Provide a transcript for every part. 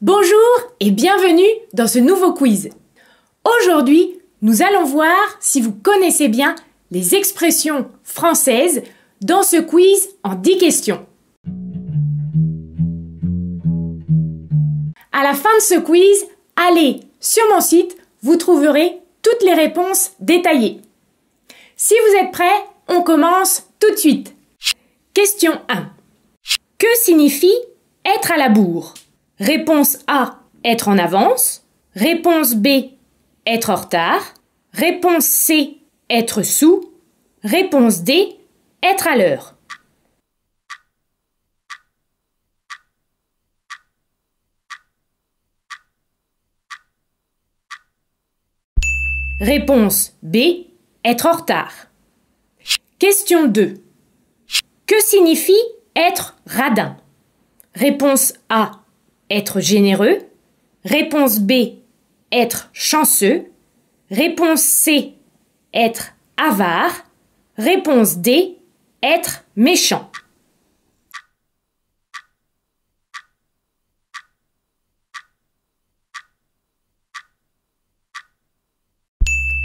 Bonjour et bienvenue dans ce nouveau quiz. Aujourd'hui, nous allons voir si vous connaissez bien les expressions françaises dans ce quiz en 10 questions. À la fin de ce quiz, allez sur mon site, vous trouverez toutes les réponses détaillées. Si vous êtes prêts, on commence tout de suite. Question 1. Que signifie être à la bourre Réponse A, être en avance. Réponse B, être en retard. Réponse C, être sous. Réponse D, être à l'heure. Réponse B, être en retard. Question 2. Que signifie être radin Réponse A, être généreux. Réponse B, être chanceux. Réponse C, être avare. Réponse D, être méchant.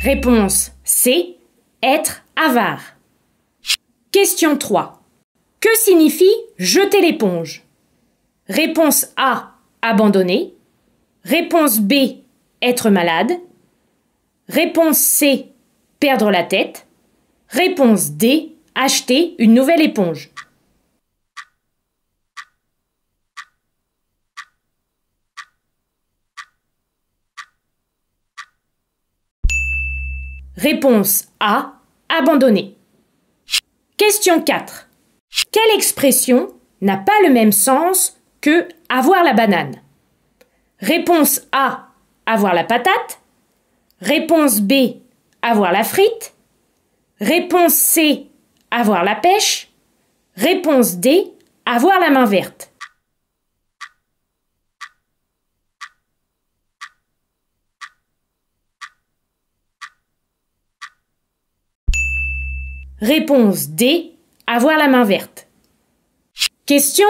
Réponse C, être avare. Question 3. Que signifie jeter l'éponge Réponse A, abandonner. Réponse B, être malade. Réponse C, perdre la tête. Réponse D, acheter une nouvelle éponge. Réponse A, abandonner. Question 4. Quelle expression n'a pas le même sens que avoir la banane Réponse A, avoir la patate. Réponse B, avoir la frite. Réponse C, avoir la pêche. Réponse D, avoir la main verte. Réponse D, avoir la main verte. Question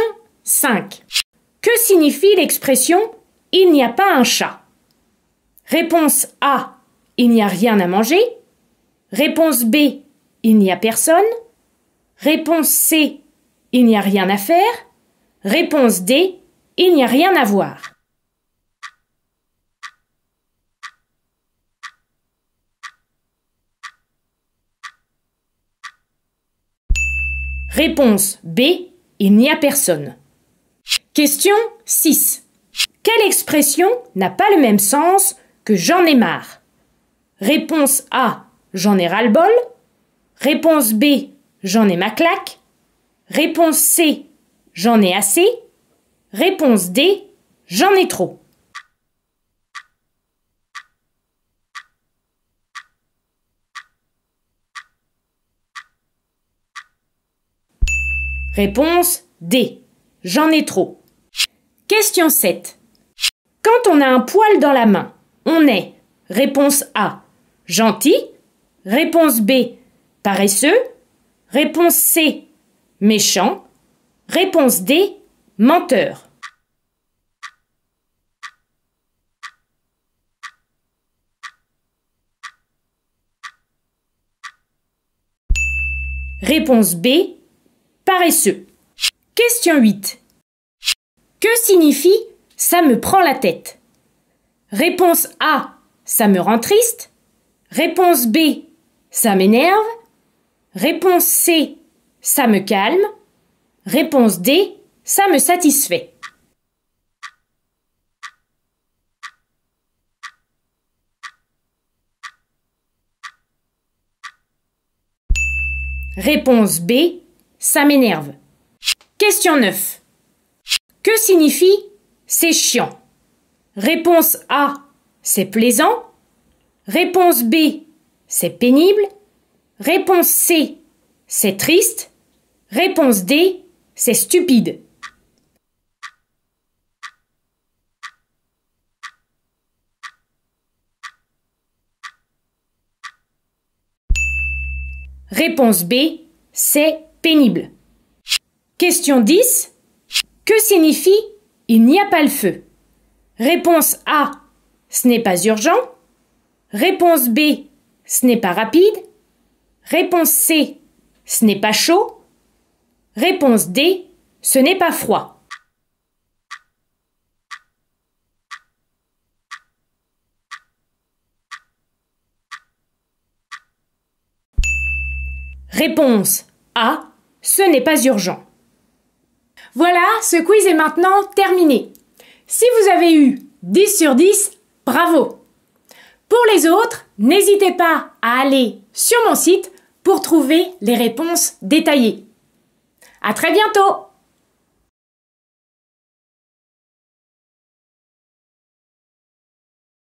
5. Que signifie l'expression Il n'y a pas un chat Réponse A. Il n'y a rien à manger. Réponse B. Il n'y a personne. Réponse C. Il n'y a rien à faire. Réponse D. Il n'y a rien à voir. Réponse B. Il n'y a personne. Question 6. Quelle expression n'a pas le même sens que j'en ai marre Réponse A. J'en ai ras-le-bol. Réponse B. J'en ai ma claque. Réponse C. J'en ai assez. Réponse D. J'en ai trop. Réponse D. J'en ai trop. Question 7. Quand on a un poil dans la main, on est Réponse A. Gentil. Réponse B. Paresseux. Réponse C. Méchant. Réponse D. Menteur. Réponse B. Paresseux. Question 8. Que signifie ça me prend la tête Réponse A, ça me rend triste. Réponse B, ça m'énerve. Réponse C, ça me calme. Réponse D, ça me satisfait. Réponse B, ça m'énerve. Question 9. Que signifie c'est chiant Réponse A, c'est plaisant. Réponse B, c'est pénible. Réponse C, c'est triste. Réponse D, c'est stupide. Réponse B, c'est pénible. Question 10. Que signifie il n'y a pas le feu Réponse A. Ce n'est pas urgent. Réponse B. Ce n'est pas rapide. Réponse C. Ce n'est pas chaud. Réponse D. Ce n'est pas froid. Réponse A. Ce n'est pas urgent. Voilà, ce quiz est maintenant terminé. Si vous avez eu 10 sur 10, bravo. Pour les autres, n'hésitez pas à aller sur mon site pour trouver les réponses détaillées. À très bientôt!